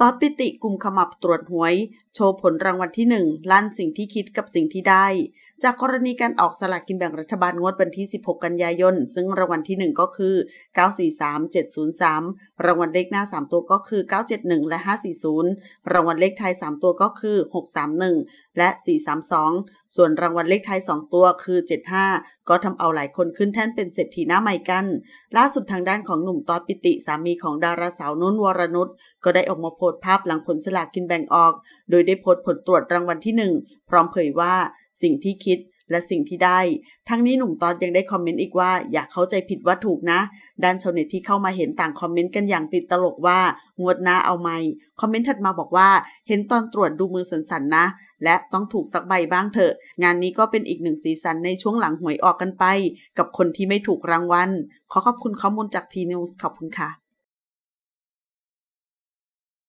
ตอปปิติ กุมขมับตรวจหวยโชว์ผลรางวัลที่หนึ่งลั่นสิ่งที่คิดกับสิ่งที่ได้ จากกรณีการออกสลากกินแบ่งรัฐบาลงวดวันที่ 16 กันยายนซึ่งรางวัลที่หนึ่งก็คือ943703 รางวัลเลขหน้า 3 ตัวก็คือ971และ540 รางวัลเลขท้าย3 ตัวก็คือ631และ 432 ส่วนรางวัลเลขท้าย2 ตัวคือ75ก็ทำเอาหลายคนขึ้นแท่นเป็นเศรษฐีหน้าใหม่กัน ล่าสุดทางด้านของหนุ่มตอปิติ สามีของดาราสาวนุ่นวรนุชก็ได้ออกมาโพสต์ภาพหลังผลสลากกินแบ่งออก โดยได้โพสต์ผลตรวจรางวัลที่ 1 พร้อมเผยว่าสิ่งที่คิดและสิ่งที่ได้ ทั้งนี้หนุ่มตอดยังได้คอมเมนต์อีกว่าอย่าเข้าใจผิดว่าถูกนะ ด้านชาวเน็ตที่เข้ามาเห็นต่างคอมเมนต์กันอย่างติดตลกว่า งวดนาเอาไม่ คอมเมนต์ถัดมาบอกว่าเห็นตอนตรวจดูมือสันๆนะและต้องถูกสักใบบ้างเถอะ งานนี้ก็เป็นอีกหนึ่งสีสันในช่วงหลังหวยออกกันไป กับคนที่ไม่ถูกรางวัลขอขอบคุณข้อมูลจากทีนิวส์ขอบคุณค่ะ